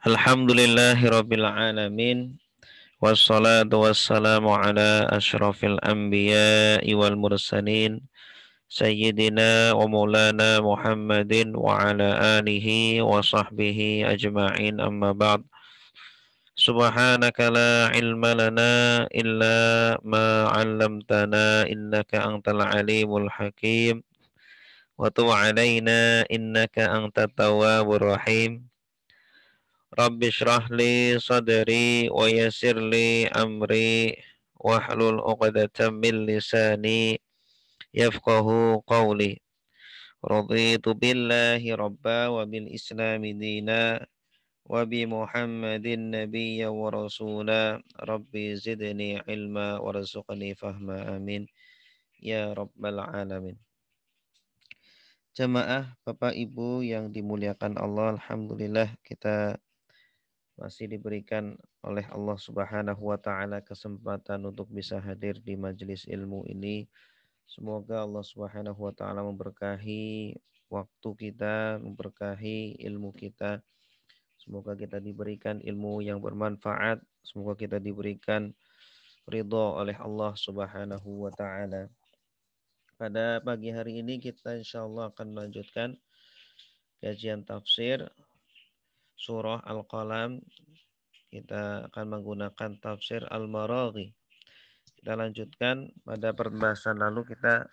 Alhamdulillahirabbil Wassalatu wassalamu ala asyrafil anbiya'i wal mursalin sayyidina wa maulana Muhammadin wa ala alihi wa sahbihi ajma'in amma ba'd. Subhanaka la ilma lana illa ma 'allamtana innaka antal alimul hakim. Wa tub 'alaina innaka antat tawwabur rahim. Rabbi syrah li sadri wa yasir li amri hlul uqadatan min lisani yafqahu qawli raditu billahi rabba wa bil islami dina wa bi muhammadin nabiyya wa rasula rabbi zidni ilma rasuqni fahma amin ya rabbal alamin Jemaah Bapak Ibu yang dimuliakan Allah Alhamdulillah kita masih diberikan oleh Allah Subhanahu wa taala kesempatan untuk bisa hadir di majelis ilmu ini. Semoga Allah Subhanahu wa taala memberkahi waktu kita, memberkahi ilmu kita. Semoga kita diberikan ilmu yang bermanfaat, semoga kita diberikan ridho oleh Allah Subhanahu wa taala. Pada pagi hari ini kita insya Allah akan melanjutkan kajian tafsir surah Al-Qalam kita akan menggunakan tafsir Al-Maraghi. Kita lanjutkan pada pembahasan lalu kita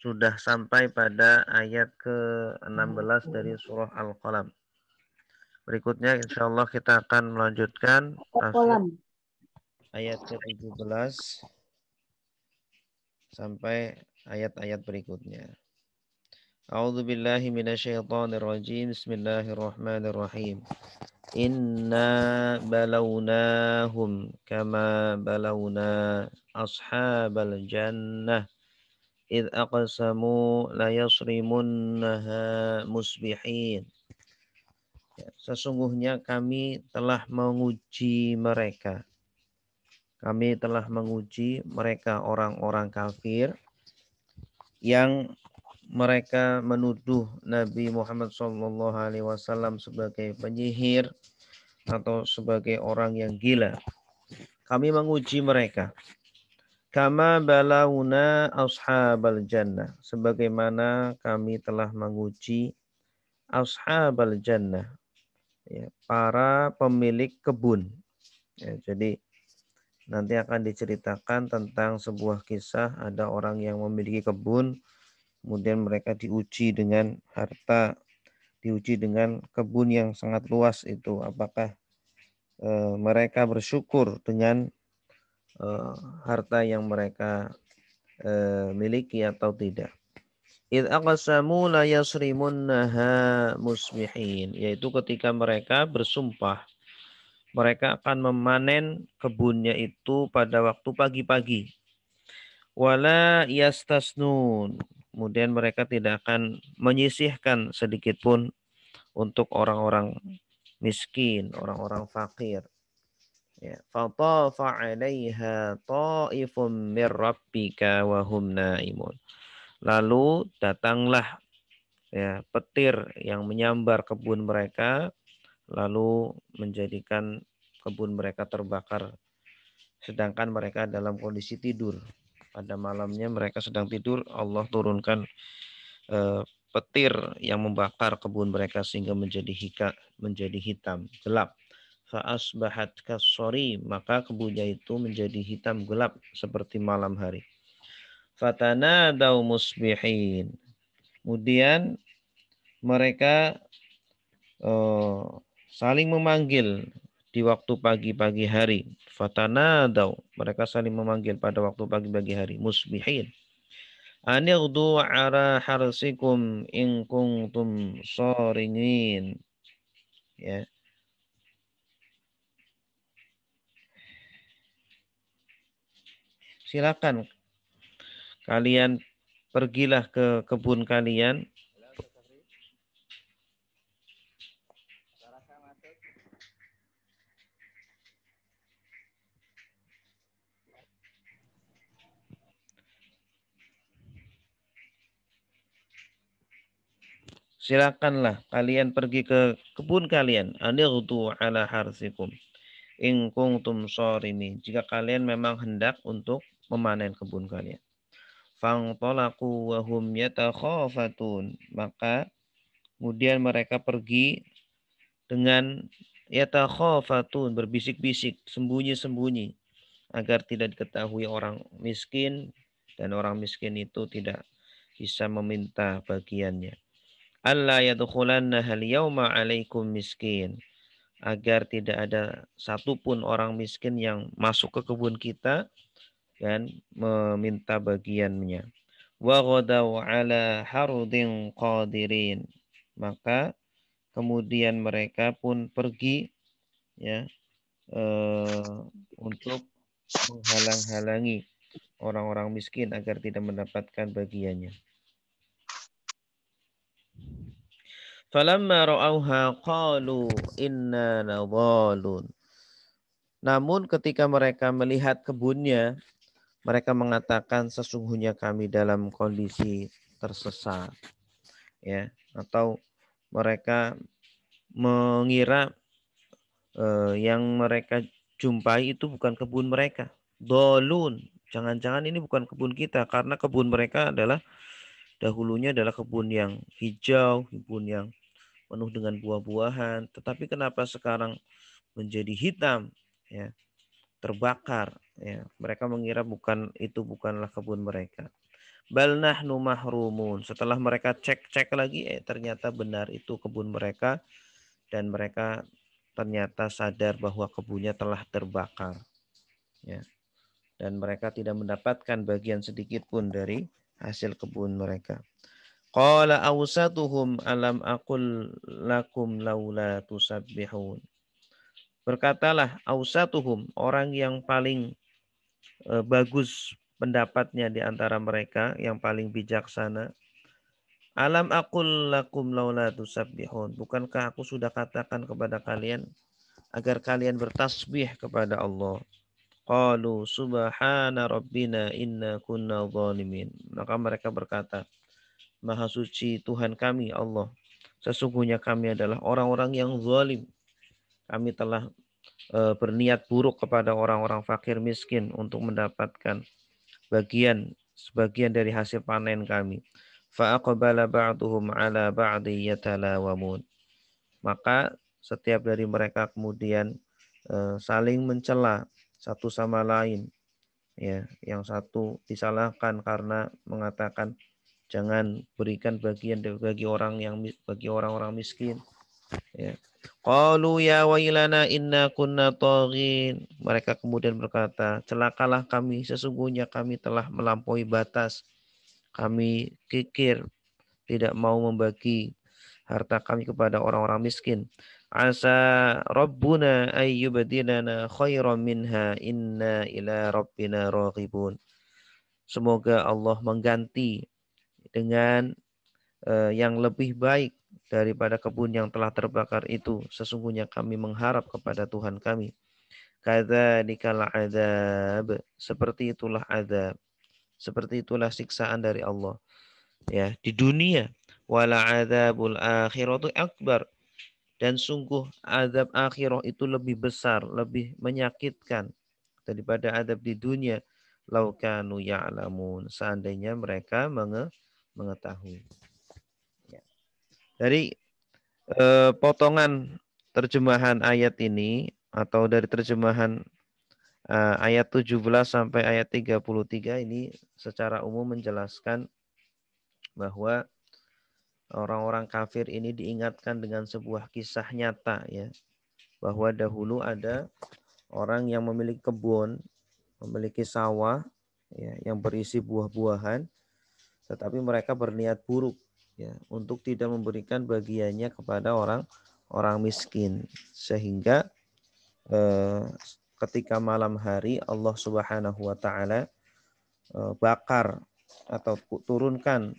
sudah sampai pada ayat ke-16 dari surah Al-Qalam. Berikutnya insya Allah kita akan melanjutkan ayat ke-17 sampai ayat-ayat berikutnya. أعوذ بالله من الشيطان الرجيم بسم الله الرحمن الرحيم إنا بلوناهم كما بلونا أصحاب الجنة إذ أقسموا ليصرمنها musbihin Sesungguhnya kami telah menguji mereka. Kami telah menguji mereka orang-orang kafir yang mereka menuduh Nabi Muhammad SAW sebagai penyihir atau sebagai orang yang gila. Kami menguji mereka. Kama balauna ashabal jannah. Sebagaimana kami telah menguji ashabal jannah. Ya, para pemilik kebun. Ya, jadi nanti akan diceritakan tentang sebuah kisah ada orang yang memiliki kebun kemudian mereka diuji dengan harta, diuji dengan kebun yang sangat luas itu apakah e, mereka bersyukur dengan e, harta yang mereka e, miliki atau tidak. Id aqsamu la yasrimunnaha musbihin yaitu ketika mereka bersumpah mereka akan memanen kebunnya itu pada waktu pagi-pagi. Wala yastasnun kemudian mereka tidak akan menyisihkan sedikit pun untuk orang-orang miskin, orang-orang fakir. Ya, fatafa 'alaiha ta'ifum Lalu datanglah ya petir yang menyambar kebun mereka lalu menjadikan kebun mereka terbakar sedangkan mereka dalam kondisi tidur pada malamnya mereka sedang tidur Allah turunkan uh, petir yang membakar kebun mereka sehingga menjadi hika, menjadi hitam gelap faasbahat kasori maka kebunnya itu menjadi hitam gelap seperti malam hari fatana dau musbihin kemudian mereka uh, saling memanggil di waktu pagi-pagi hari. Fatanadau. Mereka saling memanggil pada waktu pagi-pagi hari. Musbihin. Anirdu ara harsikum in kuntum soringin. Ya. Silakan kalian pergilah ke kebun kalian silakanlah kalian pergi ke kebun kalian anirdu ala harsikum tum sor ini jika kalian memang hendak untuk memanen kebun kalian tolaku wahum yata yatakhafatun maka kemudian mereka pergi dengan yatakhafatun berbisik-bisik sembunyi-sembunyi agar tidak diketahui orang miskin dan orang miskin itu tidak bisa meminta bagiannya Allah yadkhulanna hal yauma alaikum miskin agar tidak ada satupun orang miskin yang masuk ke kebun kita dan meminta bagiannya wa ghadaw ala harudin qadirin maka kemudian mereka pun pergi ya eh, untuk menghalang-halangi orang-orang miskin agar tidak mendapatkan bagiannya Falamma ra'auha qalu inna nadhalun. Namun ketika mereka melihat kebunnya, mereka mengatakan sesungguhnya kami dalam kondisi tersesat. Ya, atau mereka mengira eh, yang mereka jumpai itu bukan kebun mereka. Dolun. Jangan-jangan ini bukan kebun kita karena kebun mereka adalah dahulunya adalah kebun yang hijau, kebun yang penuh dengan buah-buahan, tetapi kenapa sekarang menjadi hitam, ya, terbakar, ya. Mereka mengira bukan itu bukanlah kebun mereka. Balnah numah rumun. Setelah mereka cek-cek lagi, eh, ternyata benar itu kebun mereka dan mereka ternyata sadar bahwa kebunnya telah terbakar. Ya. Dan mereka tidak mendapatkan bagian sedikit pun dari hasil kebun mereka. Qala awsatuhum alam akul lakum laula tusabbihun. Berkatalah awsatuhum orang yang paling e, bagus pendapatnya di antara mereka yang paling bijaksana. Alam akul lakum laula tusabbihun. Bukankah aku sudah katakan kepada kalian agar kalian bertasbih kepada Allah. Qalu subhana rabbina inna kunna zalimin. Maka mereka berkata, Maha suci Tuhan kami Allah. Sesungguhnya kami adalah orang-orang yang zalim. Kami telah eh, berniat buruk kepada orang-orang fakir miskin untuk mendapatkan bagian sebagian dari hasil panen kami. Fa'aqbala ba'duhum 'ala ba'di yatalawamun. Maka setiap dari mereka kemudian eh, saling mencela satu sama lain. Ya, yang satu disalahkan karena mengatakan jangan berikan bagian bagi orang yang bagi orang-orang miskin ya qalu ya wailana inna kunna taghin mereka kemudian berkata celakalah kami sesungguhnya kami telah melampaui batas kami kikir tidak mau membagi harta kami kepada orang-orang miskin asa rabbuna ayyubdilana khairan minha inna ila rabbina raghibun semoga Allah mengganti dengan uh, yang lebih baik daripada kebun yang telah terbakar itu. Sesungguhnya kami mengharap kepada Tuhan kami. dikala adab. Seperti itulah azab. Seperti itulah siksaan dari Allah. Ya, di dunia wala adzabul akhiratu akbar. Dan sungguh azab akhirah itu lebih besar, lebih menyakitkan daripada azab di dunia. Laukanu ya'lamun. Seandainya mereka menge mengetahui. Ya. Dari eh, potongan terjemahan ayat ini atau dari terjemahan eh, ayat 17 sampai ayat 33 ini secara umum menjelaskan bahwa orang-orang kafir ini diingatkan dengan sebuah kisah nyata ya bahwa dahulu ada orang yang memiliki kebun, memiliki sawah ya yang berisi buah-buahan tetapi mereka berniat buruk ya untuk tidak memberikan bagiannya kepada orang orang miskin sehingga eh, ketika malam hari Allah Subhanahu wa taala eh, bakar atau turunkan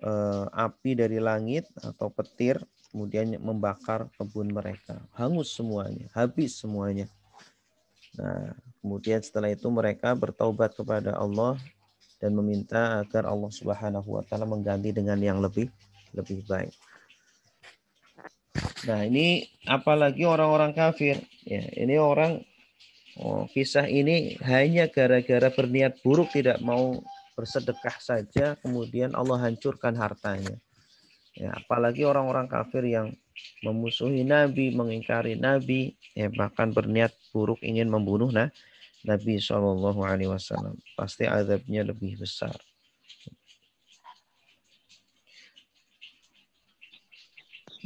eh, api dari langit atau petir kemudian membakar kebun mereka hangus semuanya habis semuanya nah kemudian setelah itu mereka bertaubat kepada Allah dan meminta agar Allah Subhanahu wa taala mengganti dengan yang lebih lebih baik. Nah, ini apalagi orang-orang kafir ya. Ini orang oh, kisah ini hanya gara-gara berniat buruk tidak mau bersedekah saja kemudian Allah hancurkan hartanya. Ya, apalagi orang-orang kafir yang memusuhi nabi, mengingkari nabi, ya bahkan berniat buruk ingin membunuh nah Nabi Shallallahu Alaihi Wasallam pasti azabnya lebih besar.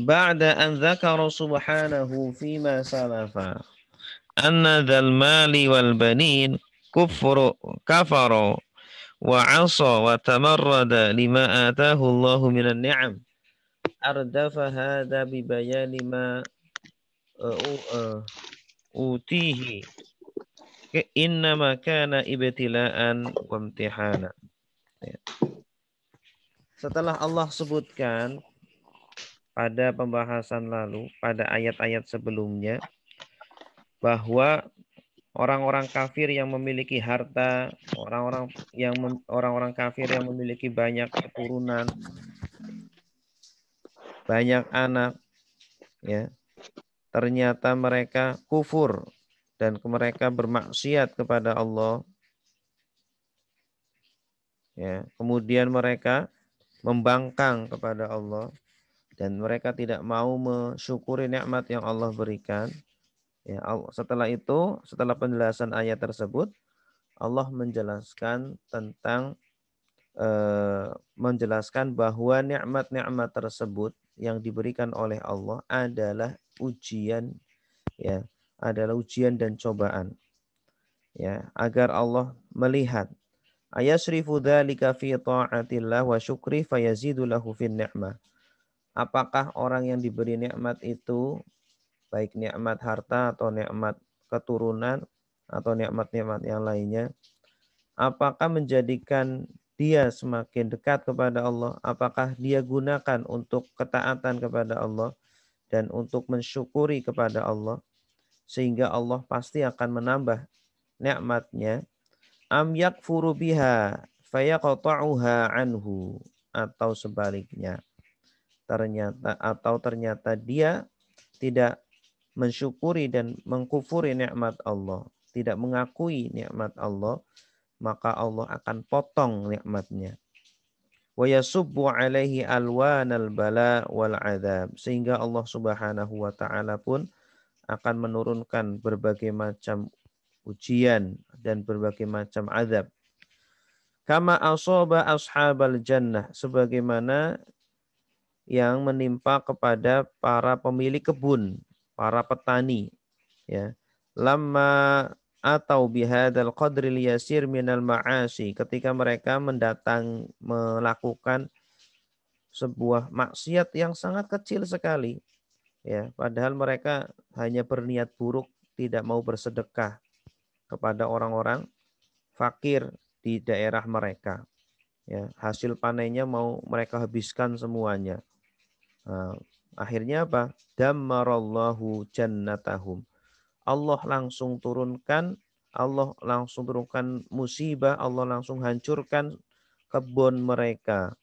بعد أن ذكر سبحانه فيما سلف أن ذا المال والبنين كفر كفر وعصى وتمرد لما آتاه الله من النعم أردف هذا ببيان ما أوتيه innama kana ibtilaan wa imtihana. Ya. Setelah Allah sebutkan pada pembahasan lalu, pada ayat-ayat sebelumnya, bahwa orang-orang kafir yang memiliki harta, orang-orang yang orang-orang kafir yang memiliki banyak keturunan, banyak anak, ya, ternyata mereka kufur dan mereka bermaksiat kepada Allah ya kemudian mereka membangkang kepada Allah dan mereka tidak mau mensyukuri nikmat yang Allah berikan ya setelah itu setelah penjelasan ayat tersebut Allah menjelaskan tentang eh, menjelaskan bahwa nikmat-nikmat tersebut yang diberikan oleh Allah adalah ujian ya adalah ujian dan cobaan. Ya, agar Allah melihat ayasrifu dzalika fi taatillah wa syukri fayazidu fin ni'mah. Apakah orang yang diberi nikmat itu baik nikmat harta atau nikmat keturunan atau nikmat-nikmat yang lainnya apakah menjadikan dia semakin dekat kepada Allah apakah dia gunakan untuk ketaatan kepada Allah dan untuk mensyukuri kepada Allah sehingga Allah pasti akan menambah nikmatnya am yakfuru biha fayaqta'uha anhu atau sebaliknya ternyata atau ternyata dia tidak mensyukuri dan mengkufuri nikmat Allah tidak mengakui nikmat Allah maka Allah akan potong nikmatnya wa yasubbu alaihi alwanal bala wal adab sehingga Allah Subhanahu wa taala pun akan menurunkan berbagai macam ujian dan berbagai macam azab. Kama asoba ashabal jannah. Sebagaimana yang menimpa kepada para pemilik kebun, para petani. Ya. Lama atau bihadal qadril yasir minal ma'asi. Ketika mereka mendatang melakukan sebuah maksiat yang sangat kecil sekali ya padahal mereka hanya berniat buruk tidak mau bersedekah kepada orang-orang fakir di daerah mereka ya hasil panennya mau mereka habiskan semuanya nah, akhirnya apa damarallahu jannatahum Allah langsung turunkan Allah langsung turunkan musibah Allah langsung hancurkan kebun mereka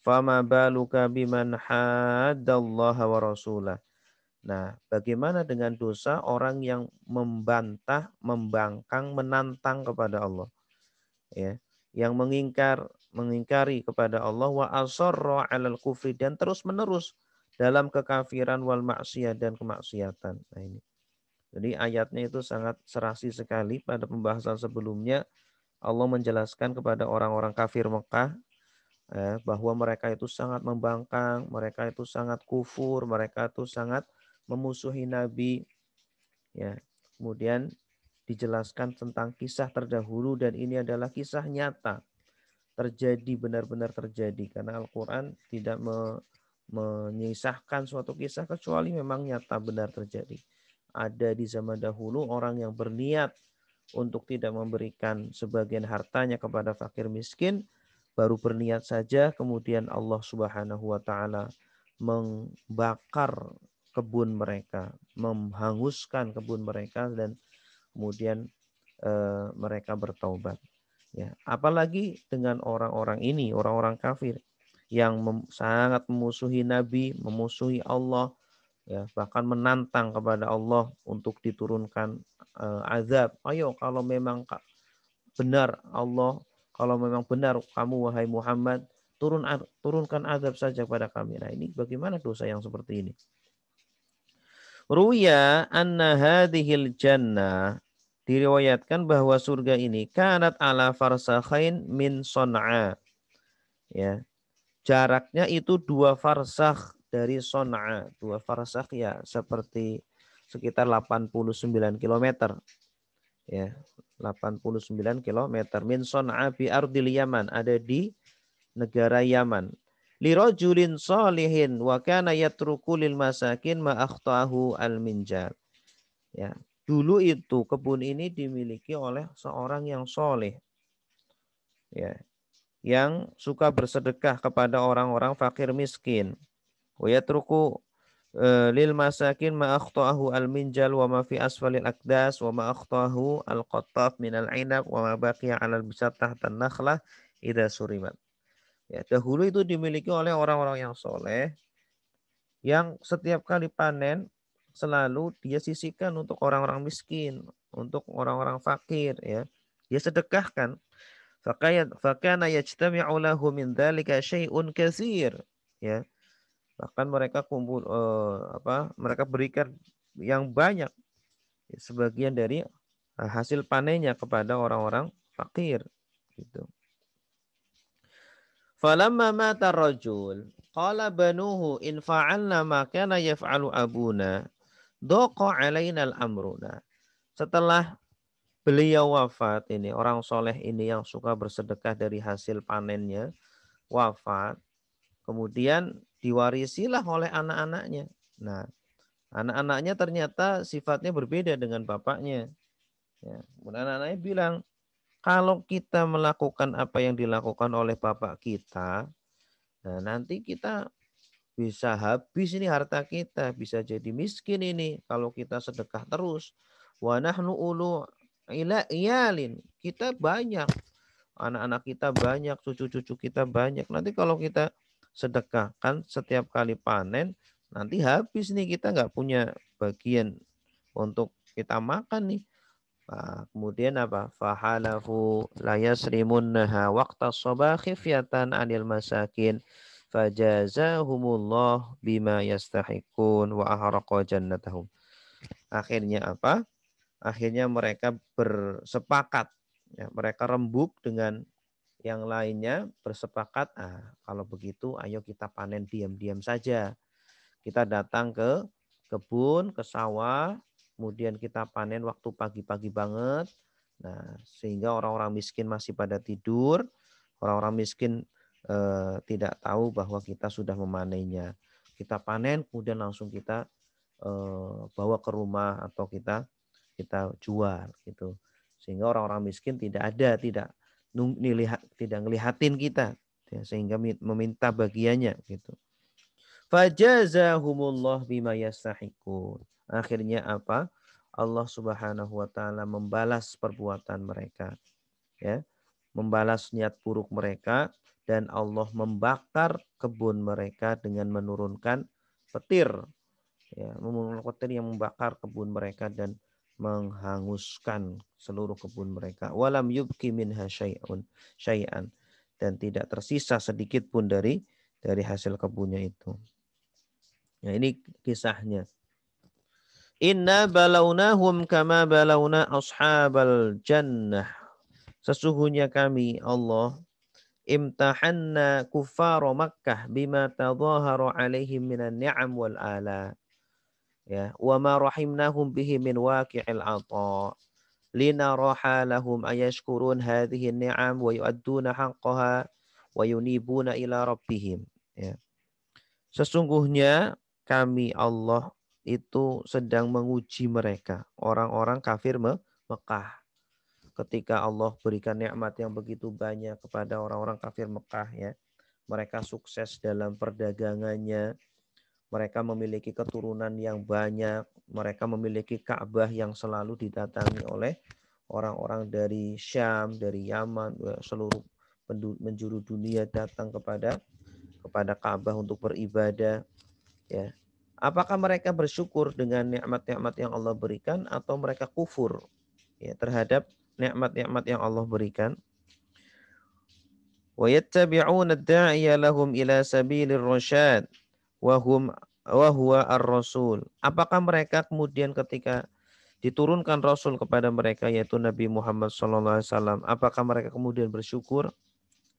fama baluka biman wa rasulah Nah, bagaimana dengan dosa orang yang membantah, membangkang, menantang kepada Allah? Ya, yang mengingkar, mengingkari kepada Allah wa asarra 'alal kufri dan terus-menerus dalam kekafiran wal maksiat dan kemaksiatan. Nah ini. Jadi ayatnya itu sangat serasi sekali pada pembahasan sebelumnya Allah menjelaskan kepada orang-orang kafir Mekah ya, bahwa mereka itu sangat membangkang, mereka itu sangat kufur, mereka itu sangat memusuhi Nabi. Ya, kemudian dijelaskan tentang kisah terdahulu dan ini adalah kisah nyata terjadi benar-benar terjadi karena Al-Qur'an tidak me menyisahkan suatu kisah kecuali memang nyata benar terjadi. Ada di zaman dahulu orang yang berniat untuk tidak memberikan sebagian hartanya kepada fakir miskin baru berniat saja kemudian Allah Subhanahu wa taala membakar kebun mereka, menghanguskan kebun mereka dan kemudian e, mereka bertaubat. Ya, apalagi dengan orang-orang ini, orang-orang kafir yang mem, sangat memusuhi nabi, memusuhi Allah, ya, bahkan menantang kepada Allah untuk diturunkan e, azab. Ayo kalau memang benar Allah, kalau memang benar kamu wahai Muhammad, turun turunkan azab saja pada kami. Nah, ini bagaimana dosa yang seperti ini? Ruya anna hadhil jannah diriwayatkan bahwa surga ini kanat ala farsakhain min son'a. Ya. Jaraknya itu dua farsakh dari son'a. Dua farsakh ya seperti sekitar 89 km. Ya, 89 km min son'a bi ardil Yaman ada di negara Yaman lirajulin salihin wa kana yatruku lil masakin ma akhtahu al minjal. Ya, dulu itu kebun ini dimiliki oleh seorang yang soleh. Ya, yang suka bersedekah kepada orang-orang fakir miskin. Wa yatruku eh, lil masakin ma akhtahu al minjal wa ma fi asfalil akdas wa ma akhtahu al qattaf min al inab wa ma baqiya al bisat tahta nakhlah idza surimat. Ya, dahulu itu dimiliki oleh orang-orang yang soleh yang setiap kali panen selalu dia sisihkan untuk orang-orang miskin, untuk orang-orang fakir ya. Dia sedekahkan. Fakana yajtami'u lahu min dzalika syai'un katsir ya. Bahkan mereka kumpul eh, apa? Mereka berikan yang banyak sebagian dari hasil panennya kepada orang-orang fakir gitu. Falamma mata rajul qala banuhu in fa'alna ma kana yaf'alu abuna doqa alaina al-amruna. Setelah beliau wafat ini orang soleh ini yang suka bersedekah dari hasil panennya wafat kemudian diwarisilah oleh anak-anaknya nah anak-anaknya ternyata sifatnya berbeda dengan bapaknya ya kemudian anak-anaknya bilang kalau kita melakukan apa yang dilakukan oleh bapak kita, nah nanti kita bisa habis ini harta kita, bisa jadi miskin ini kalau kita sedekah terus. Wa nahnu ulu ila iyalin. Kita banyak. Anak-anak kita banyak, cucu-cucu kita banyak. Nanti kalau kita sedekahkan setiap kali panen nanti habis nih kita nggak punya bagian untuk kita makan nih. Nah, kemudian apa? Fahalahu la yasrimunnaha waqta sabah khifyatan anil masakin fajazahumullah bima yastahiqun wa ahraqa jannatahum. Akhirnya apa? Akhirnya mereka bersepakat ya, mereka rembuk dengan yang lainnya bersepakat ah kalau begitu ayo kita panen diam-diam saja. Kita datang ke kebun, ke sawah, kemudian kita panen waktu pagi-pagi banget. Nah, sehingga orang-orang miskin masih pada tidur, orang-orang miskin eh, tidak tahu bahwa kita sudah memanennya. Kita panen, kemudian langsung kita eh, bawa ke rumah atau kita kita jual gitu. Sehingga orang-orang miskin tidak ada, tidak nilihat, tidak ngelihatin kita, ya, sehingga meminta bagiannya gitu. Fajazahumullah bima yastahiqun. Akhirnya apa? Allah Subhanahu wa taala membalas perbuatan mereka. Ya. Membalas niat buruk mereka dan Allah membakar kebun mereka dengan menurunkan petir. Ya, menurunkan petir yang membakar kebun mereka dan menghanguskan seluruh kebun mereka. Walam yubki minha syai'an dan tidak tersisa sedikit pun dari dari hasil kebunnya itu. Ya, ini kisahnya. Inna balaunahum kama balauna ashabal jannah. Sesungguhnya kami Allah imtahanna kuffar Makkah bima tadhahara alaihim minan ni'am wal ala. Ya, wa ma rahimnahum bihi min waqi'il ata. Lina raha lahum ayashkurun hadhihi ni'am wa yu'adduna haqqaha wa yunibuna ila rabbihim. Ya. Sesungguhnya kami Allah itu sedang menguji mereka, orang-orang kafir Me Mekah. Ketika Allah berikan nikmat yang begitu banyak kepada orang-orang kafir Mekah ya. Mereka sukses dalam perdagangannya. Mereka memiliki keturunan yang banyak, mereka memiliki Ka'bah yang selalu didatangi oleh orang-orang dari Syam, dari Yaman, eh, seluruh penjuru dunia datang kepada kepada Ka'bah untuk beribadah Ya. Apakah mereka bersyukur dengan nikmat-nikmat yang Allah berikan atau mereka kufur ya, terhadap nikmat-nikmat yang Allah berikan? ويتبعون الداعي لهم إلى سبيل الرشاد وهم وهو الرسول apakah mereka kemudian ketika diturunkan rasul kepada mereka yaitu Nabi Muhammad sallallahu alaihi wasallam apakah mereka kemudian bersyukur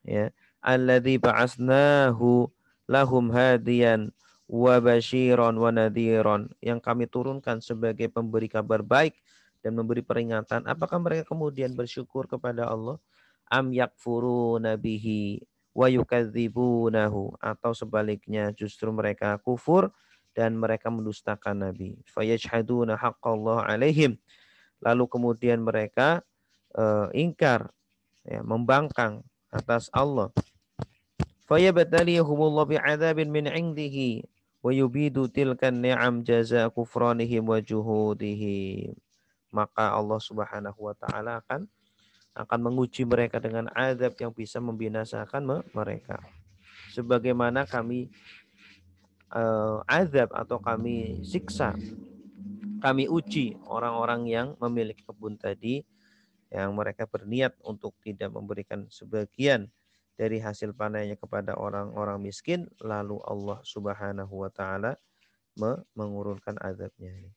ya alladzi ba'asnahu lahum hadiyan wa basyiron wa nadhiron yang kami turunkan sebagai pemberi kabar baik dan memberi peringatan apakah mereka kemudian bersyukur kepada Allah am yakfuru nabihi wa yukadzibunahu atau sebaliknya justru mereka kufur dan mereka mendustakan nabi fayajhaduna haqqallah alaihim lalu kemudian mereka uh, ingkar ya, membangkang atas Allah fayabtaliyahumullah bi'adzabin min 'indihi wa yubidu tilkan ni'am jaza kufranihim wa juhudihim maka Allah Subhanahu wa taala akan akan menguji mereka dengan azab yang bisa membinasakan mereka sebagaimana kami uh, eh, azab atau kami siksa kami uji orang-orang yang memiliki kebun tadi yang mereka berniat untuk tidak memberikan sebagian dari hasil panennya kepada orang-orang miskin lalu Allah Subhanahu wa taala mengurunkan azabnya ini.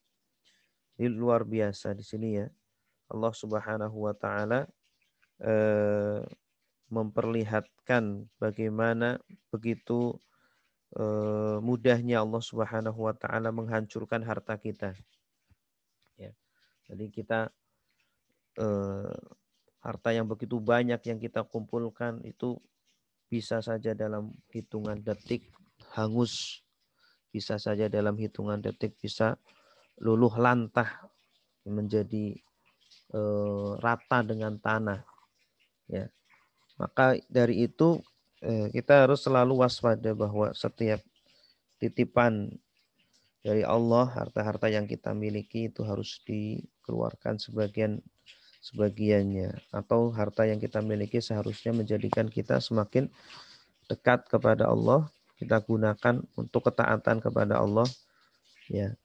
Ini luar biasa di sini ya. Allah Subhanahu wa taala eh, memperlihatkan bagaimana begitu eh, mudahnya Allah Subhanahu wa taala menghancurkan harta kita. Ya. Jadi kita eh, harta yang begitu banyak yang kita kumpulkan itu bisa saja dalam hitungan detik hangus, bisa saja dalam hitungan detik bisa luluh lantah menjadi e, rata dengan tanah. Ya. Maka dari itu e, kita harus selalu waspada bahwa setiap titipan dari Allah, harta-harta yang kita miliki itu harus dikeluarkan sebagian sebagiannya atau harta yang kita miliki seharusnya menjadikan kita semakin dekat kepada Allah kita gunakan untuk ketaatan kepada Allah ya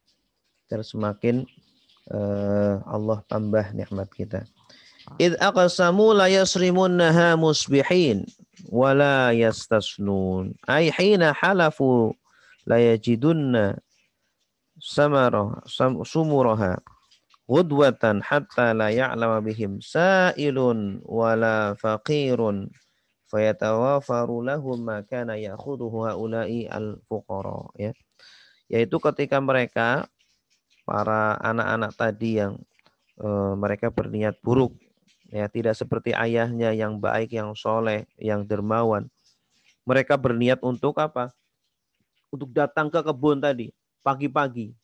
terus semakin uh, Allah tambah nikmat kita id aqsamu la yasrimunnaha musbihin wala yastasnun ay hina halafu la yajidunna samara sumuraha Qudwatan hatta la ya'lama bihim sa'ilun wala faqirun fayatawafaru lahum ma kana ya'khuduhu haula'i al-fuqara ya yaitu ketika mereka para anak-anak tadi yang e, mereka berniat buruk ya tidak seperti ayahnya yang baik yang soleh yang dermawan mereka berniat untuk apa untuk datang ke kebun tadi pagi-pagi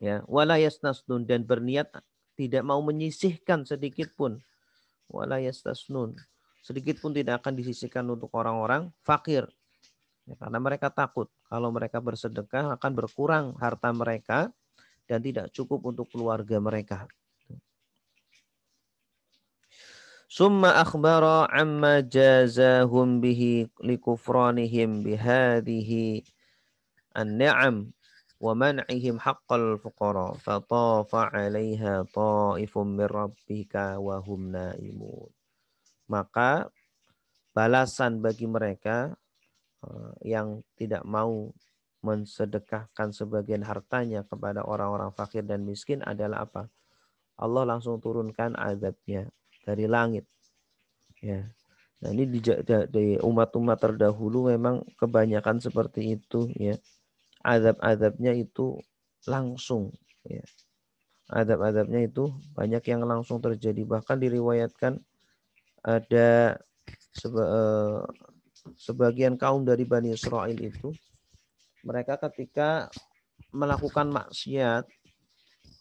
ya wala yasnasnun dan berniat tidak mau menyisihkan sedikit pun wala yasnasnun sedikit pun tidak akan disisihkan untuk orang-orang fakir ya, karena mereka takut kalau mereka bersedekah akan berkurang harta mereka dan tidak cukup untuk keluarga mereka Summa akhbara amma jazahum bihi likufranihim bihadihi an-ni'am ومنعهم حق الفقراء فطاف عليها طائف من ربك وهم نائمون maka balasan bagi mereka eh, yang tidak mau mensedekahkan sebagian hartanya kepada orang-orang fakir dan miskin adalah apa? Allah langsung turunkan azabnya dari langit. Ya. Nah, ini di, di umat-umat terdahulu memang kebanyakan seperti itu ya azab-azabnya itu langsung ya. Azab-azabnya itu banyak yang langsung terjadi bahkan diriwayatkan ada seba, eh, sebagian kaum dari Bani Israel itu mereka ketika melakukan maksiat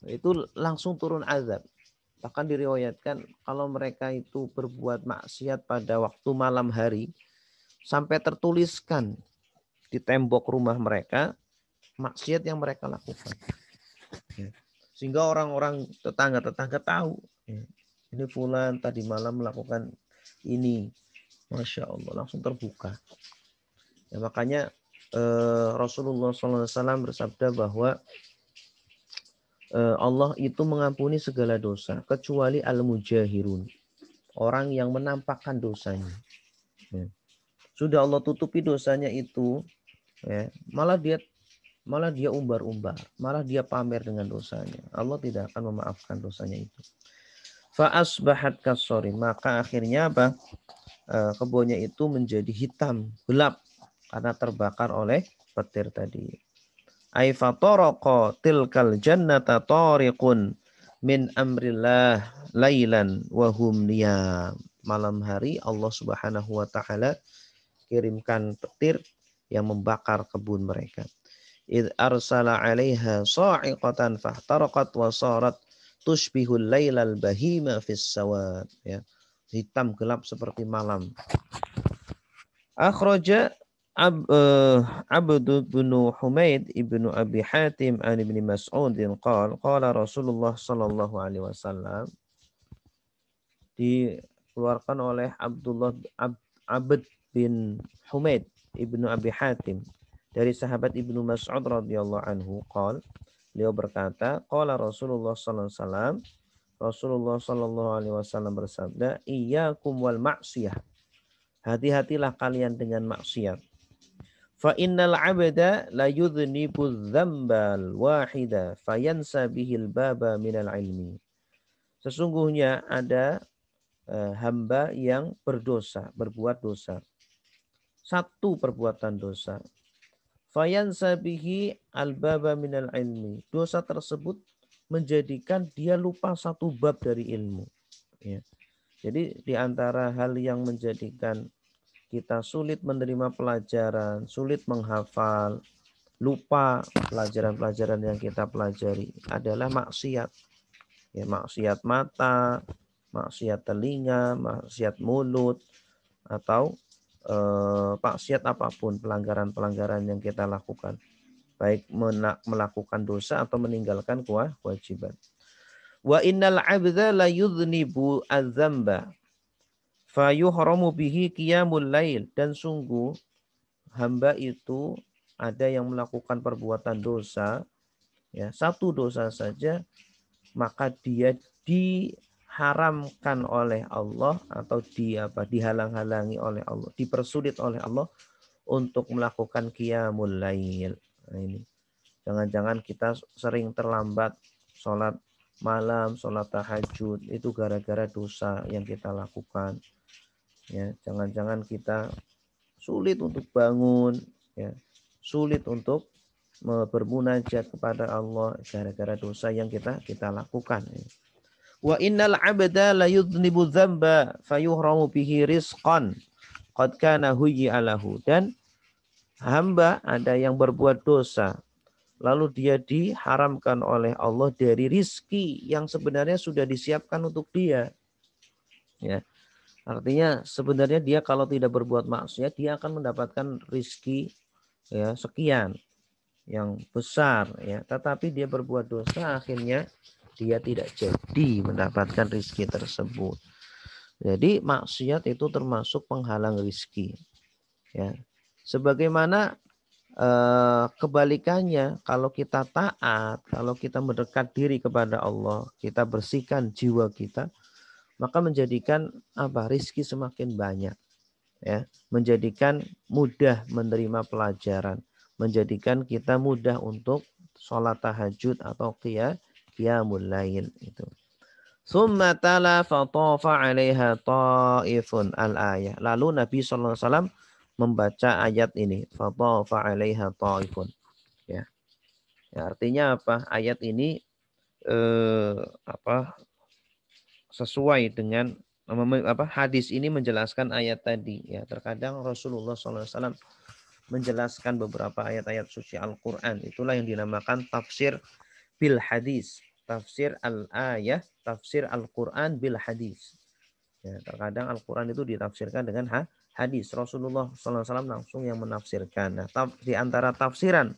itu langsung turun azab. Bahkan diriwayatkan kalau mereka itu berbuat maksiat pada waktu malam hari sampai tertuliskan di tembok rumah mereka maksiat yang mereka lakukan. Ya. Sehingga orang-orang tetangga-tetangga tahu. Ya, ini Fulan tadi malam melakukan ini. Masya Allah, langsung terbuka. Ya, makanya eh, Rasulullah SAW bersabda bahwa eh, Allah itu mengampuni segala dosa, kecuali al-mujahirun. Orang yang menampakkan dosanya. Ya. Sudah Allah tutupi dosanya itu, ya, malah dia malah dia umbar-umbar, malah dia pamer dengan dosanya. Allah tidak akan memaafkan dosanya itu. bahat kasori. Maka akhirnya apa? Eh, kebunnya itu menjadi hitam, gelap. Karena terbakar oleh petir tadi. Aifatoroko tilkal jannata tariqun min amrillah lailan wahum niyam. Malam hari Allah subhanahu wa ta'ala kirimkan petir yang membakar kebun mereka id arsala 'alaiha sa'iqatan fahtarakat wa sarat tushbihul lailal bahima fis sawad ya hitam gelap seperti malam akhraja Ab, uh, Abdu bin Humaid ibnu Abi Hatim an ibni Mas'ud Qal qala Rasulullah sallallahu alaihi wasallam dikeluarkan oleh Abdullah Ab, Abd bin Humaid ibnu Abi Hatim dari sahabat Ibnu Mas'ud radhiyallahu anhu qol beliau berkata qala Rasulullah sallallahu alaihi wasallam Rasulullah sallallahu alaihi wasallam bersabda iyyakum wal ma'siyah hati-hatilah kalian dengan maksiat fa innal abda la yudhnibu dzambal wahida fayansa bihil baba minal ilmi sesungguhnya ada eh, hamba yang berdosa berbuat dosa satu perbuatan dosa Fayansabihi al-baba minal ilmi. Dosa tersebut menjadikan dia lupa satu bab dari ilmu. Ya. Jadi di antara hal yang menjadikan kita sulit menerima pelajaran, sulit menghafal, lupa pelajaran-pelajaran yang kita pelajari adalah maksiat. Ya, maksiat mata, maksiat telinga, maksiat mulut, atau eh, apapun, pelanggaran-pelanggaran yang kita lakukan, baik melakukan dosa atau meninggalkan kewajiban. Wa innal abda la yudhnibu azamba fayuhramu bihi qiyamul lail dan sungguh hamba itu ada yang melakukan perbuatan dosa ya satu dosa saja maka dia di diharamkan oleh Allah atau di apa dihalang-halangi oleh Allah, dipersulit oleh Allah untuk melakukan qiyamul lail. Nah, ini. Jangan-jangan kita sering terlambat sholat malam, sholat tahajud itu gara-gara dosa yang kita lakukan. Ya, jangan-jangan kita sulit untuk bangun, ya, sulit untuk bermunajat kepada Allah gara-gara dosa yang kita kita lakukan. Ya. Wa innal abda la yudnibu dzamba fayuhramu bihi rizqan qad kana alahu dan hamba ada yang berbuat dosa lalu dia diharamkan oleh Allah dari rizki yang sebenarnya sudah disiapkan untuk dia. Ya. Artinya sebenarnya dia kalau tidak berbuat maksiat dia akan mendapatkan rizki ya sekian yang besar ya tetapi dia berbuat dosa akhirnya dia tidak jadi mendapatkan rizki tersebut. Jadi maksiat itu termasuk penghalang rizki. Ya. Sebagaimana eh, kebalikannya kalau kita taat, kalau kita mendekat diri kepada Allah, kita bersihkan jiwa kita, maka menjadikan apa rizki semakin banyak. Ya, menjadikan mudah menerima pelajaran, menjadikan kita mudah untuk sholat tahajud atau qiyah qiyamul lain itu. Summa tala fatafa 'alaiha ta'ifun al-ayah. Lalu Nabi sallallahu alaihi wasallam membaca ayat ini, fatafa 'alaiha ta'ifun. Ya. ya. artinya apa? Ayat ini eh, apa? sesuai dengan apa hadis ini menjelaskan ayat tadi ya terkadang Rasulullah SAW menjelaskan beberapa ayat-ayat suci Al-Quran itulah yang dinamakan tafsir bil hadis tafsir al-ayah, tafsir Al-Quran bil hadis. Ya, terkadang Al-Quran itu ditafsirkan dengan hadis. Rasulullah SAW langsung yang menafsirkan. Nah, taf di antara tafsiran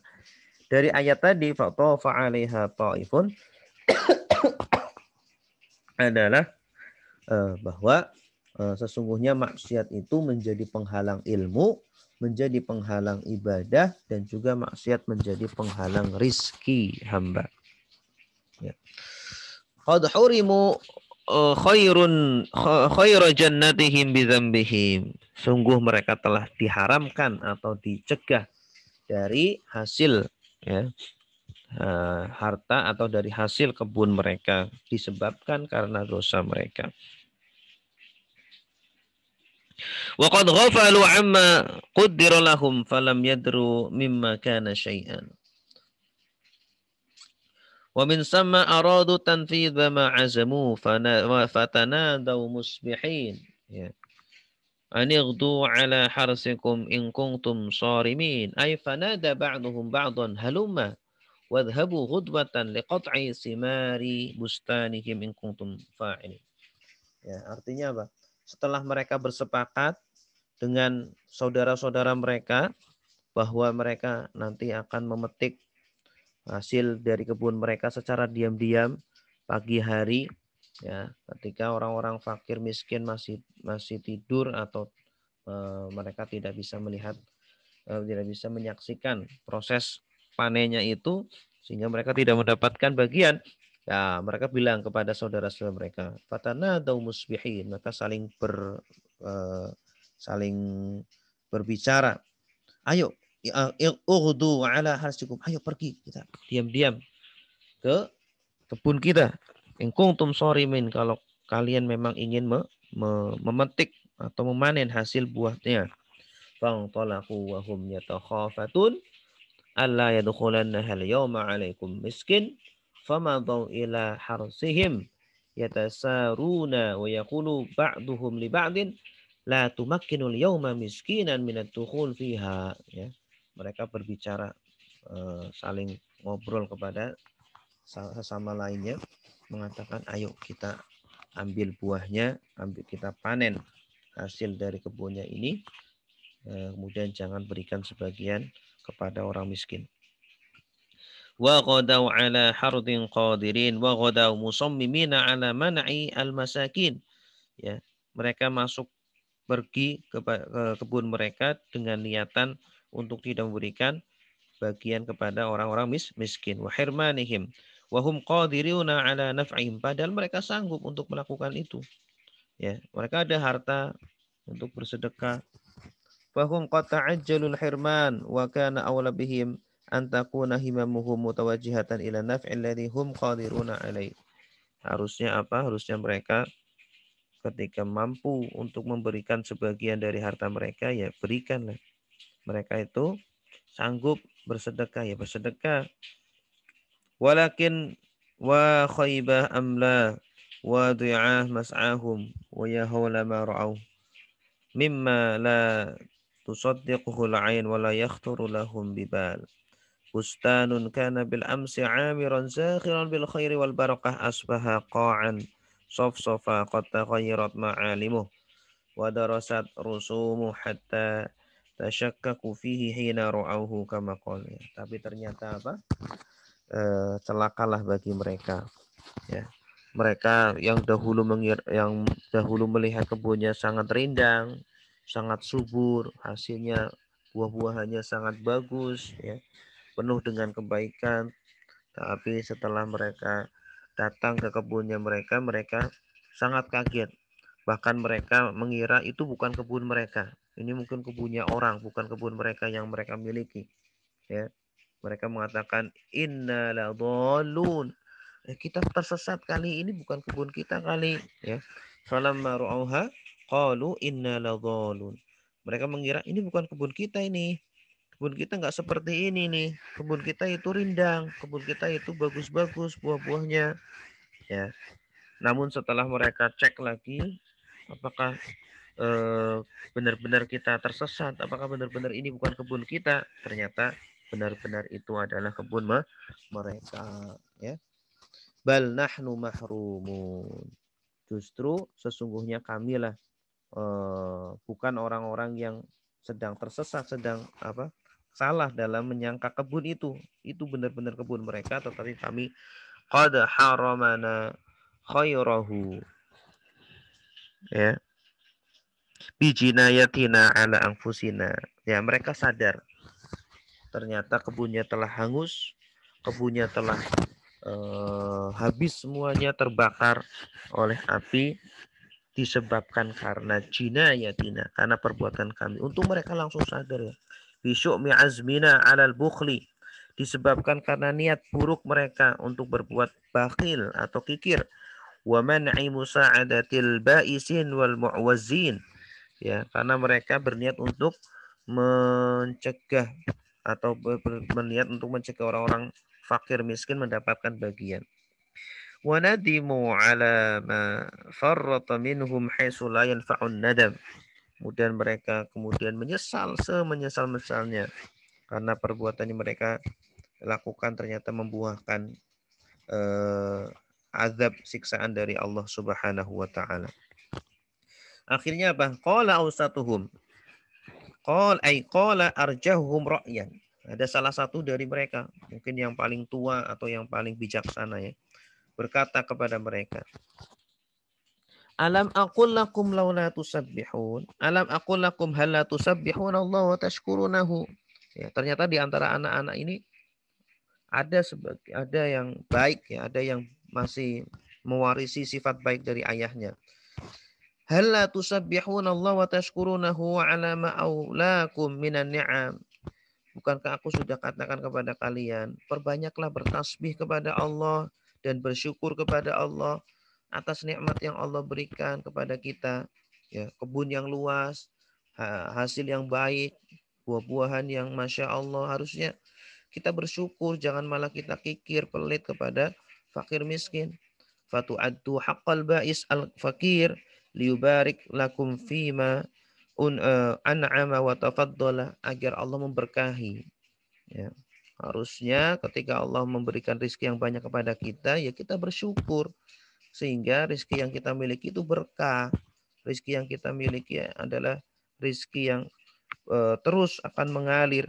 dari ayat tadi, fa'tofa alaiha ta'ifun, adalah eh, bahwa eh, sesungguhnya maksiat itu menjadi penghalang ilmu, menjadi penghalang ibadah, dan juga maksiat menjadi penghalang rizki hamba. Ya. Qad hurimu e, khairun khairu jannatihim bidzambihim. Sungguh mereka telah diharamkan atau dicegah dari hasil ya e, harta atau dari hasil kebun mereka disebabkan karena dosa mereka. Wa qad ghafalu amma qaddara lahum falam yadru mimma kana syai'an. ومن ثم sama تنفيذ ما عزموا azamu fatanadau musbihin. Ya. Anighdu ala harsikum in kuntum sarimin. Ay fanada ba'duhum ba'dan halumma wadhhabu ghudwatan liqat'i simari bustanihim in kuntum Ya, artinya apa? Setelah mereka bersepakat dengan saudara-saudara mereka bahwa mereka nanti akan memetik hasil dari kebun mereka secara diam-diam pagi hari ya ketika orang-orang fakir miskin masih masih tidur atau e, mereka tidak bisa melihat e, tidak bisa menyaksikan proses panennya itu sehingga mereka tidak mendapatkan bagian ya mereka bilang kepada saudara-saudara mereka fatana atau musbihin maka saling ber e, saling berbicara ayo Ya, ya, Urdu ala cukup Ayo pergi kita diam-diam ke kebun kita. tum sorry min kalau kalian memang ingin me, me, memetik atau memanen hasil buahnya. Fang tolaku wahum yatakhafatun alla yadkhulanna hal yawma alaikum miskin famadaw ila harsihim yatasaruna wa yaqulu ba'duhum li ba'din la tumakkinul yawma miskinan minat dukhul fiha ya mereka berbicara eh, saling ngobrol kepada sesama lainnya mengatakan ayo kita ambil buahnya ambil kita panen hasil dari kebunnya ini eh, kemudian jangan berikan sebagian kepada orang miskin wa ghadaw ala hardin qadirin wa ghadaw musammimina ala man'i al masakin ya mereka masuk pergi ke kebun mereka dengan niatan untuk tidak memberikan bagian kepada orang-orang mis miskin. wa Wahum qadiruna ala naf'ihim. Padahal mereka sanggup untuk melakukan itu. Ya, mereka ada harta untuk bersedekah. Wahum qad ta'ajjalul hirman wa kana awla bihim an takuna himamuhum mutawajjihatan ila naf'il ladhi hum qadiruna alaih. Harusnya apa? Harusnya mereka ketika mampu untuk memberikan sebagian dari harta mereka ya berikanlah mereka itu sanggup bersedekah ya bersedekah walakin wa khaybah amla wa du'ah mas'ahum wa yahawla ma ra'aw mimma la tusaddiquhu al-'ain wa la yakhthuru lahum bibal bustanun kana bil amsi 'amiran zakhiran bil khairi wal barakah asbaha qa'an safsafa qad taghayyarat ma'alimuh wa darasat rusumu hatta tasyakkaku fihi hina ra'auhu kama qala. Tapi ternyata apa? E, celakalah bagi mereka. Ya. Mereka yang dahulu mengir, yang dahulu melihat kebunnya sangat rindang, sangat subur, hasilnya buah-buahannya sangat bagus ya. Penuh dengan kebaikan. Tapi setelah mereka datang ke kebunnya mereka, mereka sangat kaget. Bahkan mereka mengira itu bukan kebun mereka. Ini mungkin kebunnya orang, bukan kebun mereka yang mereka miliki. Ya. Mereka mengatakan inna ladallun. Ya, eh, kita tersesat kali ini bukan kebun kita kali, ya. Falamma ra'auha qalu inna ladallun. Mereka mengira ini bukan kebun kita ini. Kebun kita nggak seperti ini nih. Kebun kita itu rindang, kebun kita itu bagus-bagus buah-buahnya. Ya. Namun setelah mereka cek lagi apakah benar-benar kita tersesat, apakah benar-benar ini bukan kebun kita? Ternyata benar-benar itu adalah kebun mereka, ya. Bal nahnu mahrumun. Justru sesungguhnya kamilah uh, bukan orang-orang yang sedang tersesat, sedang apa? salah dalam menyangka kebun itu. Itu benar-benar kebun mereka tetapi kami qad haramana khairahu. Ya, bijinayatina ala angfusina. Ya, mereka sadar ternyata kebunnya telah hangus, kebunnya telah uh, habis semuanya terbakar oleh api disebabkan karena jina ya jinayatina, karena perbuatan kami. Untuk mereka langsung sadar ya. Bisyuk azmina alal bukhli. Disebabkan karena niat buruk mereka untuk berbuat bakhil atau kikir. Wa man'i musa'adatil ba'isin wal mu'wazin ya karena mereka berniat untuk mencegah atau berniat untuk mencegah orang-orang fakir miskin mendapatkan bagian. Wanadimu ala ma farrata minhum haitsu la yanfa'un nadam. Kemudian mereka kemudian menyesal semenyesal misalnya karena perbuatan yang mereka lakukan ternyata membuahkan eh, azab siksaan dari Allah Subhanahu wa taala. Akhirnya apa? Qala awsatuhum. Qal ay qala arjahuhum ra'yan. Ada salah satu dari mereka, mungkin yang paling tua atau yang paling bijaksana ya, berkata kepada mereka, Alam aqul lakum laula tusabbihun? Alam aqul lakum hal la tusabbihun Allah wa tashkurunahu? Ya, ternyata di antara anak-anak ini ada sebagai ada yang baik ya, ada yang masih mewarisi sifat baik dari ayahnya. Hal la tusabbihuna Allah wa tashkurunahu ala ma minan ni'am. Bukankah aku sudah katakan kepada kalian, perbanyaklah bertasbih kepada Allah dan bersyukur kepada Allah atas nikmat yang Allah berikan kepada kita. Ya, kebun yang luas, hasil yang baik, buah-buahan yang masya Allah harusnya kita bersyukur jangan malah kita kikir pelit kepada fakir miskin fatu'addu haqqal ba'is al fakir liubarik lakum fima un, uh, an'ama wa tafaddala agar Allah memberkahi. Ya. Harusnya ketika Allah memberikan rezeki yang banyak kepada kita, ya kita bersyukur sehingga rezeki yang kita miliki itu berkah. Rezeki yang kita miliki adalah rezeki yang uh, terus akan mengalir.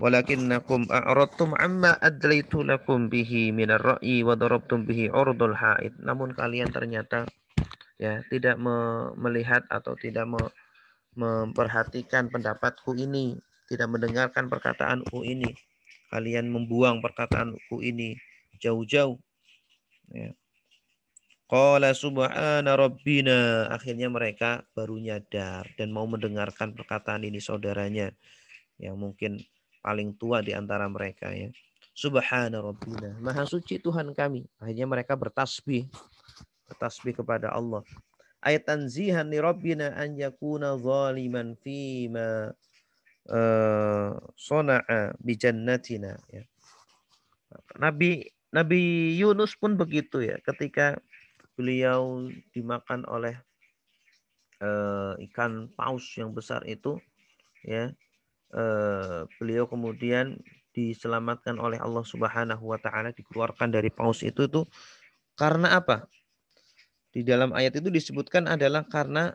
Walakinnakum a'radtum amma adlaitu lakum bihi minar ra'i wa darabtum bihi urdul haid. Namun kalian ternyata ya tidak me melihat atau tidak me memperhatikan pendapatku ini tidak mendengarkan perkataanku ini kalian membuang perkataanku ini jauh-jauh ya Qala subhana rabbina. Akhirnya mereka baru nyadar dan mau mendengarkan perkataan ini saudaranya yang mungkin paling tua di antara mereka ya. Subhana rabbina. Maha suci Tuhan kami. Akhirnya mereka bertasbih bertasbih kepada Allah. Ayat tanzihan li rabbina an yakuna zaliman fi uh, eh, sona'a bi jannatina ya. Nabi Nabi Yunus pun begitu ya ketika beliau dimakan oleh uh, ikan paus yang besar itu ya uh, beliau kemudian diselamatkan oleh Allah Subhanahu wa taala dikeluarkan dari paus itu itu karena apa? di dalam ayat itu disebutkan adalah karena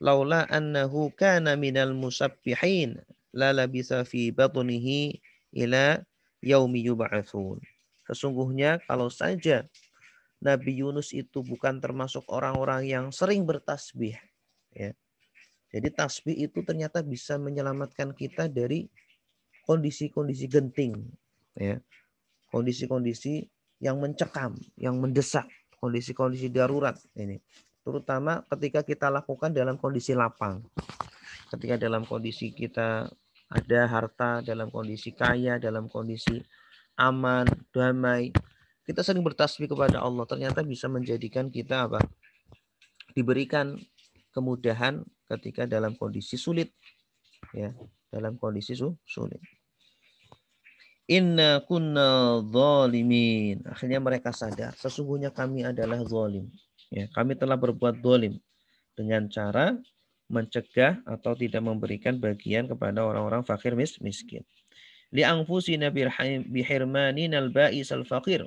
laula annahu kana minal musabbihin la labisa fi batnihi ila yaumi yub'atsun. Sesungguhnya kalau saja Nabi Yunus itu bukan termasuk orang-orang yang sering bertasbih ya. Jadi tasbih itu ternyata bisa menyelamatkan kita dari kondisi-kondisi genting ya. Kondisi-kondisi yang mencekam, yang mendesak kondisi-kondisi darurat ini terutama ketika kita lakukan dalam kondisi lapang ketika dalam kondisi kita ada harta dalam kondisi kaya dalam kondisi aman damai kita sering bertasbih kepada Allah ternyata bisa menjadikan kita apa diberikan kemudahan ketika dalam kondisi sulit ya dalam kondisi sulit Inna kunna zalimin. Akhirnya mereka sadar, sesungguhnya kami adalah zalim. Ya, kami telah berbuat zalim dengan cara mencegah atau tidak memberikan bagian kepada orang-orang fakir mis miskin. Li anfusina bihirmanin al-ba'is al-faqir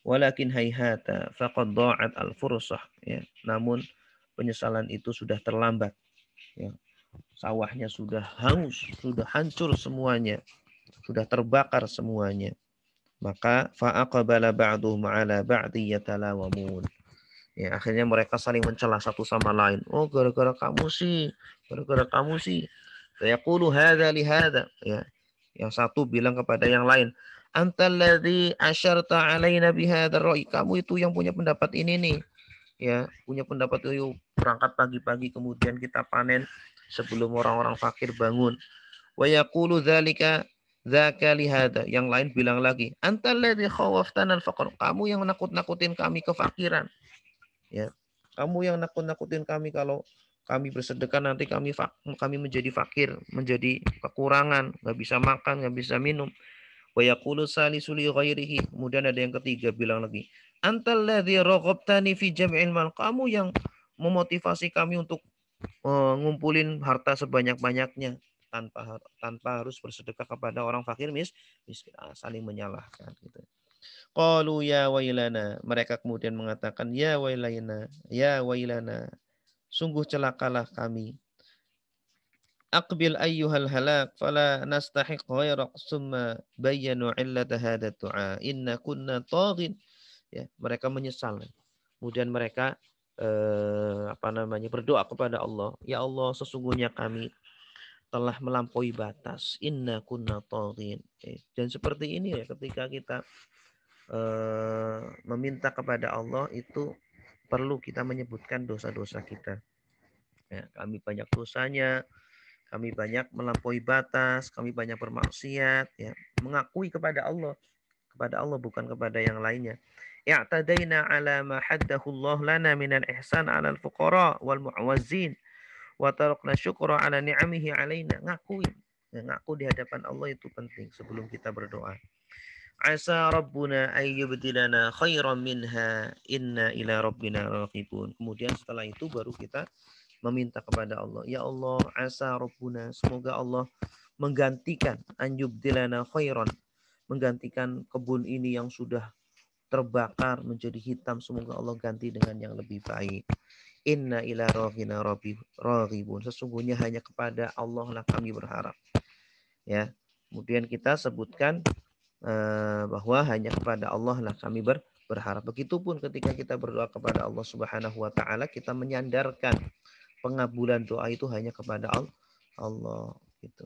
walakin hayhata faqad da'at al-fursah ya. Namun penyesalan itu sudah terlambat ya. Sawahnya sudah hangus, sudah hancur semuanya sudah terbakar semuanya. Maka fa'aqabala ba'duhum ala ba'di yatalawamun. Ya, akhirnya mereka saling mencela satu sama lain. Oh, gara-gara kamu sih, gara-gara kamu sih. Yaqulu hadza li hadza, ya. Yang satu bilang kepada yang lain, antalladzi asyarta alaina bihadzal ra'yi. Kamu itu yang punya pendapat ini nih. Ya, punya pendapat itu berangkat pagi-pagi kemudian kita panen sebelum orang-orang fakir bangun. Wa yaqulu dzalika zakalihada Yang lain bilang lagi. Antalladhi Kamu yang nakut-nakutin kami kefakiran. Ya. Kamu yang nakut-nakutin kami kalau kami bersedekah nanti kami kami menjadi fakir, menjadi kekurangan, nggak bisa makan, nggak bisa minum. Wa Kemudian ada yang ketiga bilang lagi, raghabtani fi jam'il mal. Kamu yang memotivasi kami untuk uh, ngumpulin harta sebanyak-banyaknya tanpa tanpa harus bersedekah kepada orang fakir mis miskin ah, saling menyalahkan gitu. Qalu ya wailana. Mereka kemudian mengatakan ya wailana, ya wailana. Sungguh celakalah kami. Aqbil ayyuhal halak fala nastahiq ghayra summa bayyanu illata hadha du'a inna kunna taghin. Ya, mereka menyesal. Kemudian mereka eh, apa namanya berdoa kepada Allah, ya Allah sesungguhnya kami telah melampaui batas. Inna kunna tawin. Eh, dan seperti ini ya ketika kita uh, meminta kepada Allah itu perlu kita menyebutkan dosa-dosa kita. Ya, kami banyak dosanya, kami banyak melampaui batas, kami banyak bermaksiat, ya. Mengakui kepada Allah, kepada Allah bukan kepada yang lainnya. tadaina ala ma haddahu Allah lana minal ihsan al fuqara wal mu'awazin wa tarakna syukra ala ni'amihi alaina ngakuin ya, ngaku di hadapan Allah itu penting sebelum kita berdoa asa rabbuna ayyubtilana khairan minha inna ila rabbina raqibun kemudian setelah itu baru kita meminta kepada Allah. Ya Allah, asa Rabbuna, semoga Allah menggantikan anjubtilana khairon. Menggantikan kebun ini yang sudah terbakar menjadi hitam. Semoga Allah ganti dengan yang lebih baik. Inna ila rohina rohibun Sesungguhnya hanya kepada Allah lah kami berharap. Ya. Kemudian kita sebutkan eh, bahwa hanya kepada Allah lah kami ber, berharap. Begitupun ketika kita berdoa kepada Allah Subhanahu wa taala, kita menyandarkan pengabulan doa itu hanya kepada Allah gitu.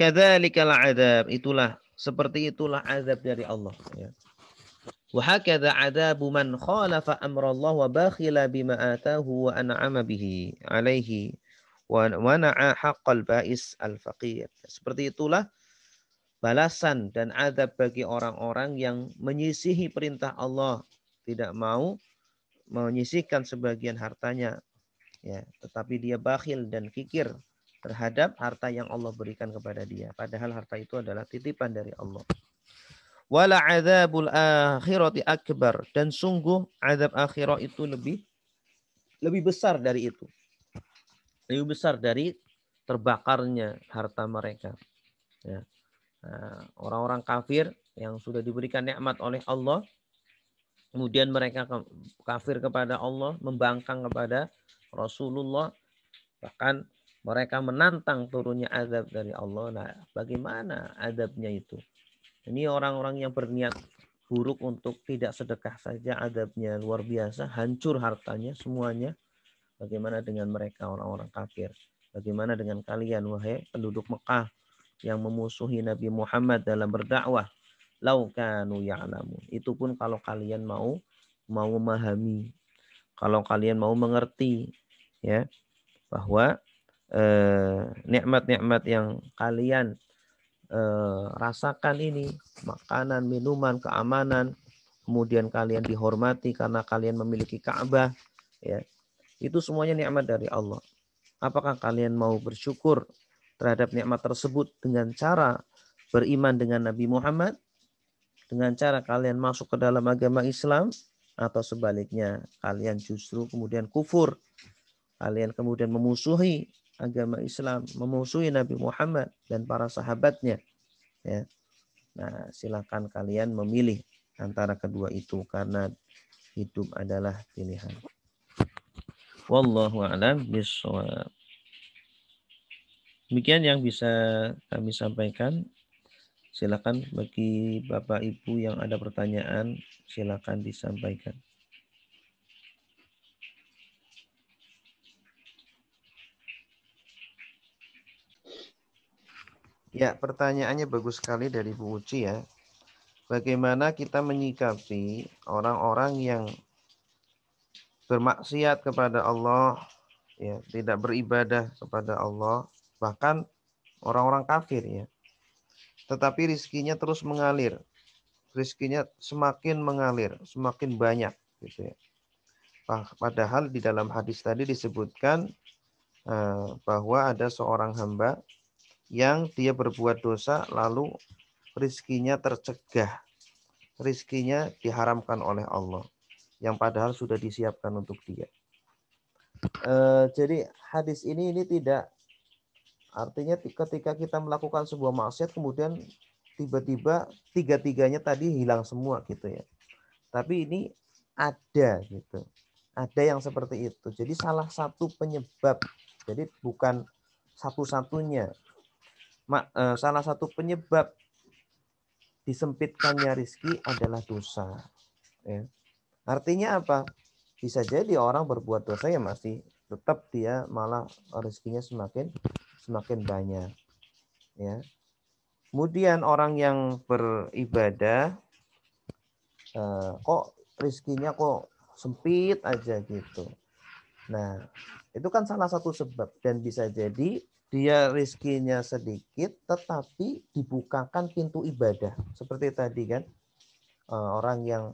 Kadzalikal adab, itulah seperti itulah azab dari Allah ya. وهكذا عذاب من خالف الله وبخل بما به عليه حق البائس الفقير. Seperti itulah balasan dan adab bagi orang-orang yang menyisihi perintah Allah, tidak mau menyisihkan sebagian hartanya, ya, tetapi dia bakhil dan kikir terhadap harta yang Allah berikan kepada dia. Padahal harta itu adalah titipan dari Allah wala azabul akhirati akbar dan sungguh azab akhirat itu lebih lebih besar dari itu. Lebih besar dari terbakarnya harta mereka. Ya. Nah, orang-orang kafir yang sudah diberikan nikmat oleh Allah kemudian mereka kafir kepada Allah, membangkang kepada Rasulullah bahkan mereka menantang turunnya azab dari Allah. Nah, bagaimana azabnya itu? Ini orang-orang yang berniat buruk untuk tidak sedekah saja adabnya luar biasa, hancur hartanya semuanya. Bagaimana dengan mereka orang-orang kafir? Bagaimana dengan kalian wahai penduduk Mekah yang memusuhi Nabi Muhammad dalam berdakwah? Laukanu ya'lamu. Itu pun kalau kalian mau mau memahami, kalau kalian mau mengerti ya bahwa eh, nikmat-nikmat yang kalian eh, rasakan ini, makanan, minuman, keamanan, kemudian kalian dihormati karena kalian memiliki Ka'bah, ya. Itu semuanya nikmat dari Allah. Apakah kalian mau bersyukur terhadap nikmat tersebut dengan cara beriman dengan Nabi Muhammad? Dengan cara kalian masuk ke dalam agama Islam atau sebaliknya kalian justru kemudian kufur? Kalian kemudian memusuhi agama Islam, memusuhi Nabi Muhammad dan para sahabatnya. Ya. Nah, silakan kalian memilih antara kedua itu karena hidup adalah pilihan. Wallahu a'lam bishawab. Demikian yang bisa kami sampaikan. Silakan bagi Bapak Ibu yang ada pertanyaan, silakan disampaikan. Ya, pertanyaannya bagus sekali dari Bu Uci ya. Bagaimana kita menyikapi orang-orang yang bermaksiat kepada Allah, ya, tidak beribadah kepada Allah, bahkan orang-orang kafir ya. Tetapi rizkinya terus mengalir. Rizkinya semakin mengalir, semakin banyak gitu ya. Padahal di dalam hadis tadi disebutkan eh, bahwa ada seorang hamba yang dia berbuat dosa lalu rizkinya tercegah. Rizkinya diharamkan oleh Allah. Yang padahal sudah disiapkan untuk dia. E, jadi hadis ini ini tidak artinya ketika kita melakukan sebuah maksiat kemudian tiba-tiba tiga-tiganya tadi hilang semua gitu ya. Tapi ini ada gitu. Ada yang seperti itu. Jadi salah satu penyebab. Jadi bukan satu-satunya Eh, salah satu penyebab disempitkannya rizki adalah dosa. Ya. Artinya apa? Bisa jadi orang berbuat dosa ya masih tetap dia malah rezekinya semakin semakin banyak. Ya. Kemudian orang yang beribadah eh, kok rezekinya kok sempit aja gitu. Nah, itu kan salah satu sebab dan bisa jadi dia rizkinya sedikit tetapi dibukakan pintu ibadah seperti tadi kan eh, orang yang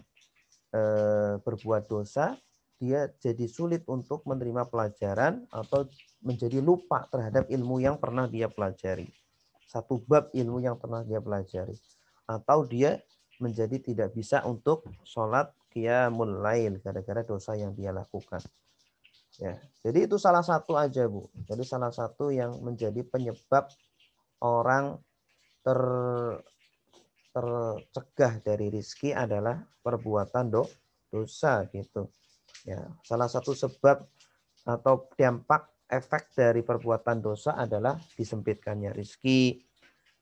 eh, berbuat dosa dia jadi sulit untuk menerima pelajaran atau menjadi lupa terhadap ilmu yang pernah dia pelajari. Satu bab ilmu yang pernah dia pelajari. Atau dia menjadi tidak bisa untuk sholat kiamul lain gara-gara dosa yang dia lakukan. Ya, jadi itu salah satu aja bu. Jadi salah satu yang menjadi penyebab orang ter tercegah dari rizki adalah perbuatan do, dosa gitu. Ya, salah satu sebab atau dampak efek dari perbuatan dosa adalah disempitkannya rizki,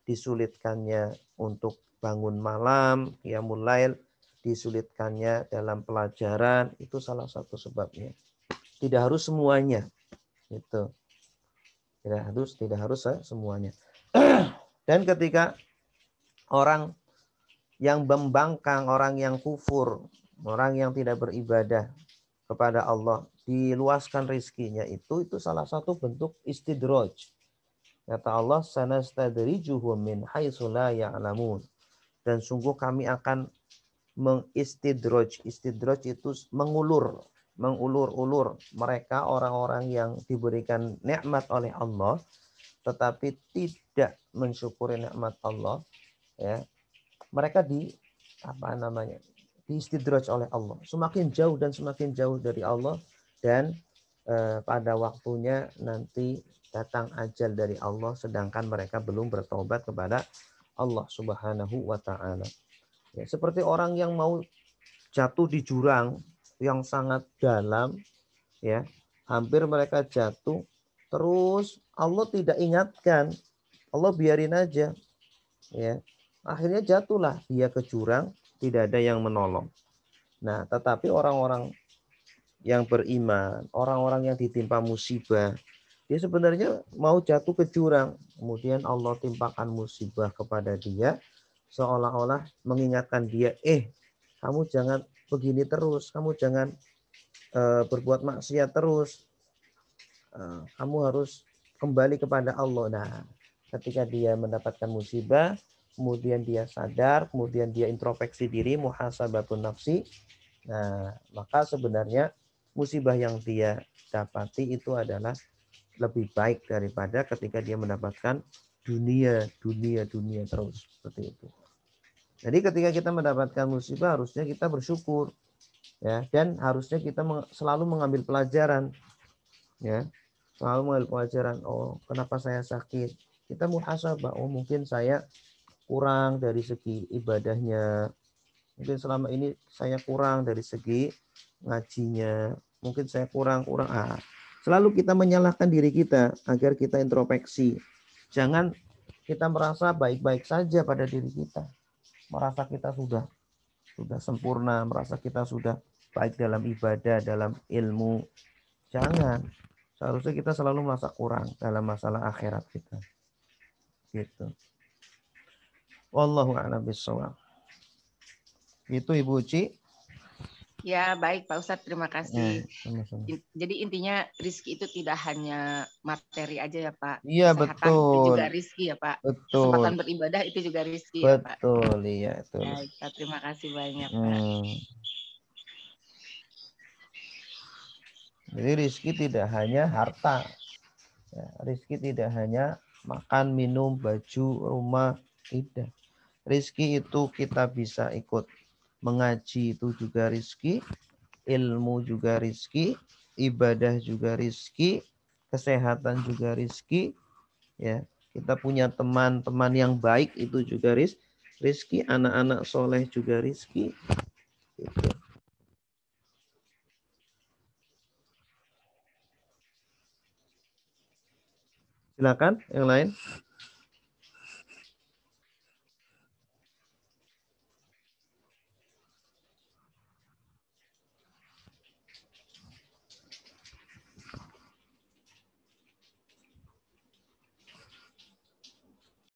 disulitkannya untuk bangun malam, ya mulai disulitkannya dalam pelajaran itu salah satu sebabnya tidak harus semuanya. itu Tidak harus tidak harus eh, semuanya. Dan ketika orang yang membangkang, orang yang kufur, orang yang tidak beribadah kepada Allah, diluaskan rizkinya itu itu salah satu bentuk istidroj. Kata Allah, sanastadrijuhum min la ya'lamun. Dan sungguh kami akan mengistidroj. Istidraj itu mengulur, mengulur-ulur mereka orang-orang yang diberikan nikmat oleh Allah tetapi tidak mensyukuri nikmat Allah ya mereka di apa namanya diistidraj oleh Allah semakin jauh dan semakin jauh dari Allah dan eh, pada waktunya nanti datang ajal dari Allah sedangkan mereka belum bertobat kepada Allah Subhanahu wa taala ya, seperti orang yang mau jatuh di jurang yang sangat dalam ya hampir mereka jatuh terus Allah tidak ingatkan Allah biarin aja ya akhirnya jatuhlah dia ke jurang tidak ada yang menolong nah tetapi orang-orang yang beriman orang-orang yang ditimpa musibah dia sebenarnya mau jatuh ke jurang kemudian Allah timpakan musibah kepada dia seolah-olah mengingatkan dia eh kamu jangan begini terus, kamu jangan uh, berbuat maksiat terus. Uh, kamu harus kembali kepada Allah. Nah, ketika dia mendapatkan musibah, kemudian dia sadar, kemudian dia introspeksi diri, muhasabatun nafsi. Nah, maka sebenarnya musibah yang dia dapati itu adalah lebih baik daripada ketika dia mendapatkan dunia, dunia, dunia terus seperti itu. Jadi ketika kita mendapatkan musibah harusnya kita bersyukur ya dan harusnya kita selalu mengambil pelajaran ya selalu mengambil pelajaran oh kenapa saya sakit kita muhasabah oh mungkin saya kurang dari segi ibadahnya mungkin selama ini saya kurang dari segi ngajinya mungkin saya kurang kurang ah selalu kita menyalahkan diri kita agar kita introspeksi jangan kita merasa baik-baik saja pada diri kita merasa kita sudah sudah sempurna, merasa kita sudah baik dalam ibadah, dalam ilmu. Jangan. Seharusnya kita selalu merasa kurang dalam masalah akhirat kita. Gitu. Wallahu a'lam bishawab. Itu Ibu Uci. Ya, baik Pak Ustadz, terima kasih. Ya, sama -sama. Jadi intinya rizki itu tidak hanya materi aja ya Pak. Iya, betul. Itu juga rizki ya Pak. Betul. Kesempatan beribadah itu juga rizki betul, ya Pak. iya. itu. Ya, terima kasih banyak Pak. Hmm. Jadi rizki tidak hanya harta. Ya, rizki tidak hanya makan, minum, baju, rumah, tidak. Rizki itu kita bisa ikut Mengaji itu juga rizki, ilmu juga rizki, ibadah juga rizki, kesehatan juga rizki. Ya, kita punya teman-teman yang baik itu juga riz, rizki, anak-anak soleh juga rizki. Gitu. Silakan yang lain.